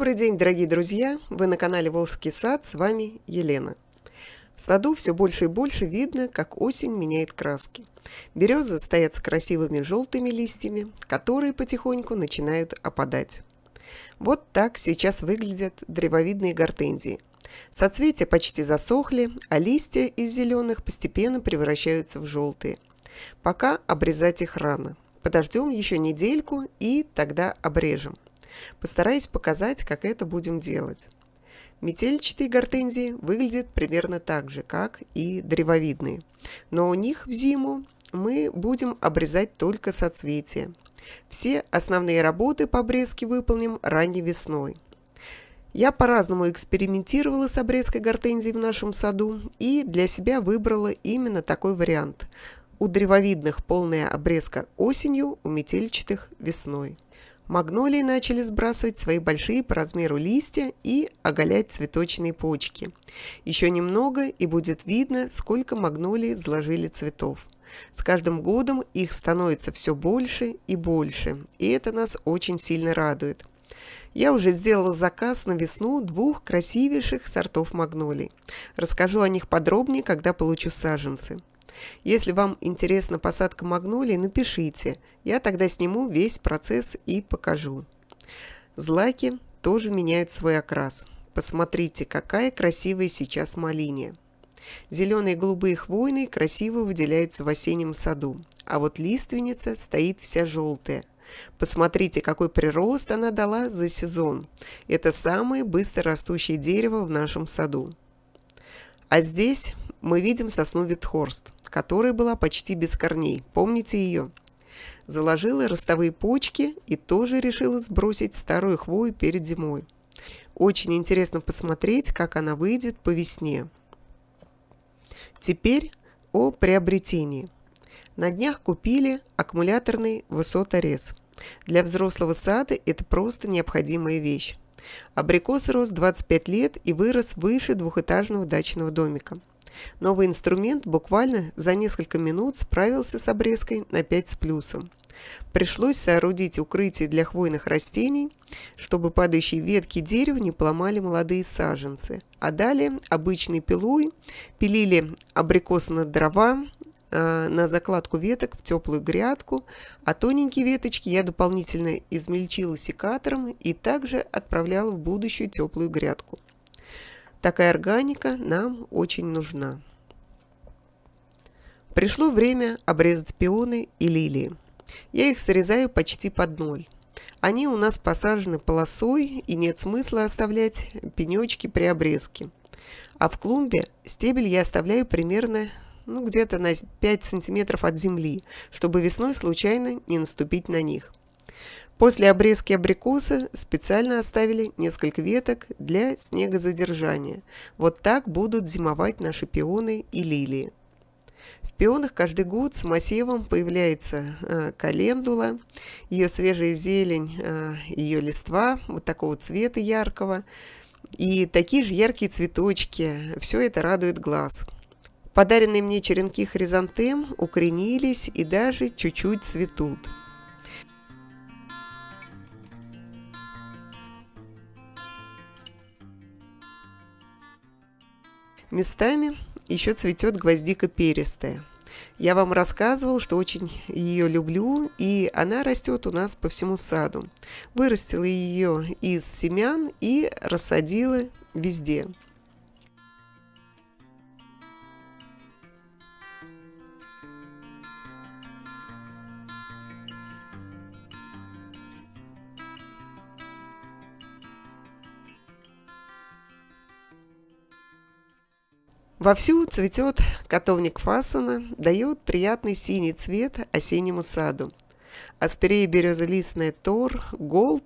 Добрый день, дорогие друзья! Вы на канале Волжский сад, с вами Елена. В саду все больше и больше видно, как осень меняет краски. Березы стоят с красивыми желтыми листьями, которые потихоньку начинают опадать. Вот так сейчас выглядят древовидные гортензии. Соцветия почти засохли, а листья из зеленых постепенно превращаются в желтые. Пока обрезать их рано. Подождем еще недельку и тогда обрежем. Постараюсь показать, как это будем делать. Метельчатые гортензии выглядят примерно так же, как и древовидные. Но у них в зиму мы будем обрезать только соцветия. Все основные работы по обрезке выполним ранней весной. Я по-разному экспериментировала с обрезкой гортензий в нашем саду и для себя выбрала именно такой вариант. У древовидных полная обрезка осенью, у метельчатых – весной. Магнолии начали сбрасывать свои большие по размеру листья и оголять цветочные почки. Еще немного, и будет видно, сколько магнолий заложили цветов. С каждым годом их становится все больше и больше, и это нас очень сильно радует. Я уже сделала заказ на весну двух красивейших сортов магнолий. Расскажу о них подробнее, когда получу саженцы. Если вам интересна посадка магнолии, напишите. Я тогда сниму весь процесс и покажу. Злаки тоже меняют свой окрас. Посмотрите, какая красивая сейчас малиния. Зеленые и голубые хвойные красиво выделяются в осеннем саду, а вот лиственница стоит вся желтая. Посмотрите, какой прирост она дала за сезон. Это самое быстро растущее дерево в нашем саду. А здесь мы видим сосну Витхорст, которая была почти без корней, помните ее? Заложила ростовые почки и тоже решила сбросить старую хвою перед зимой. Очень интересно посмотреть, как она выйдет по весне. Теперь о приобретении. На днях купили аккумуляторный высоторез. Для взрослого сада это просто необходимая вещь. Абрикос рос 25 лет и вырос выше двухэтажного дачного домика. Новый инструмент буквально за несколько минут справился с обрезкой на 5 с плюсом. Пришлось соорудить укрытие для хвойных растений, чтобы падающие ветки дерева не поломали молодые саженцы. А далее обычной пилой пилили абрикос на дрова, э, на закладку веток в теплую грядку, а тоненькие веточки я дополнительно измельчила секатором и также отправляла в будущую теплую грядку. Такая органика нам очень нужна. Пришло время обрезать пионы и лилии. Я их срезаю почти под ноль. Они у нас посажены полосой, и нет смысла оставлять пенечки при обрезке. А в клумбе стебель я оставляю примерно ну, где-то на 5 сантиметров от земли, чтобы весной случайно не наступить на них. После обрезки абрикоса специально оставили несколько веток для снегозадержания. Вот так будут зимовать наши пионы и лилии. В пионах каждый год с массивом появляется э, календула, ее свежая зелень, э, ее листва вот такого цвета яркого и такие же яркие цветочки. Все это радует глаз. Подаренные мне черенки хризантем укоренились и даже чуть-чуть цветут. Местами еще цветет гвоздика перистая. Я вам рассказывал, что очень ее люблю, и она растет у нас по всему саду. Вырастила ее из семян и рассадила везде. Вовсю цветет котовник фасана, дает приятный синий цвет осеннему саду. Аспирея березолистная тор, голд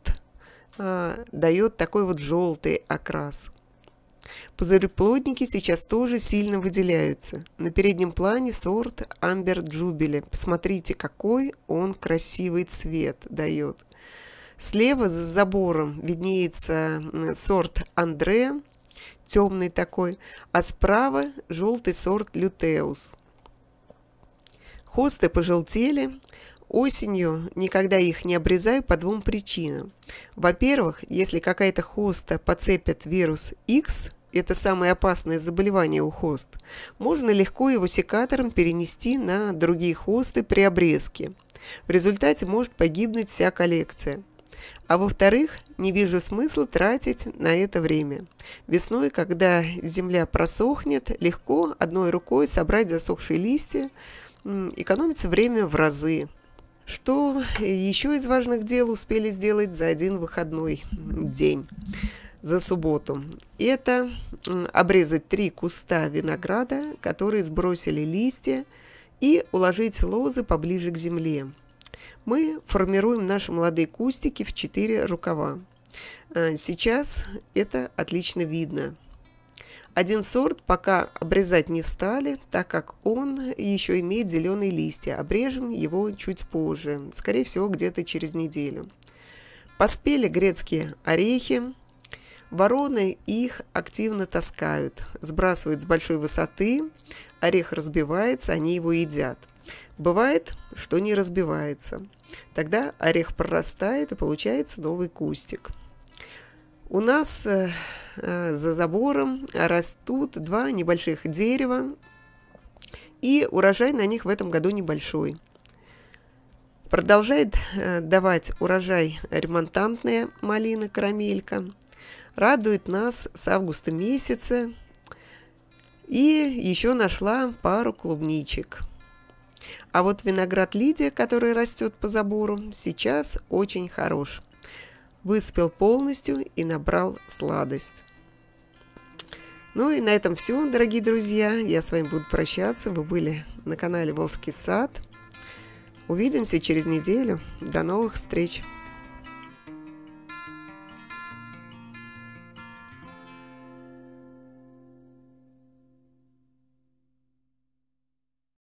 а, дает такой вот желтый окрас. Пузыреплодники сейчас тоже сильно выделяются. На переднем плане сорт Амбер Джубили. Посмотрите, какой он красивый цвет дает. Слева за забором виднеется сорт Андре темный такой, а справа желтый сорт лютеус. Хосты пожелтели. Осенью никогда их не обрезаю по двум причинам. Во-первых, если какая-то хоста подцепит вирус X, это самое опасное заболевание у хост, можно легко его секатором перенести на другие хосты при обрезке. В результате может погибнуть вся коллекция. А во-вторых, не вижу смысла тратить на это время. Весной, когда земля просохнет, легко одной рукой собрать засохшие листья, экономится время в разы. Что еще из важных дел успели сделать за один выходной день? за субботу. Это обрезать три куста винограда, которые сбросили листья, и уложить лозы поближе к земле мы формируем наши молодые кустики в 4 рукава. А, сейчас это отлично видно. Один сорт пока обрезать не стали, так как он еще имеет зеленые листья. Обрежем его чуть позже, скорее всего, где-то через неделю. Поспели грецкие орехи. Вороны их активно таскают, сбрасывают с большой высоты, орех разбивается, они его едят – Бывает, что не разбивается. Тогда орех прорастает и получается новый кустик. У нас э, э, за забором растут два небольших дерева, и урожай на них в этом году небольшой. Продолжает э, давать урожай ремонтантная малина карамелька. Радует нас с августа месяца. И еще нашла пару клубничек – а вот виноград Лидия, который растет по забору, сейчас очень хорош. Выспел полностью и набрал сладость. Ну и на этом все, дорогие друзья. Я с вами буду прощаться. Вы были на канале Волжский сад. Увидимся через неделю. До новых встреч!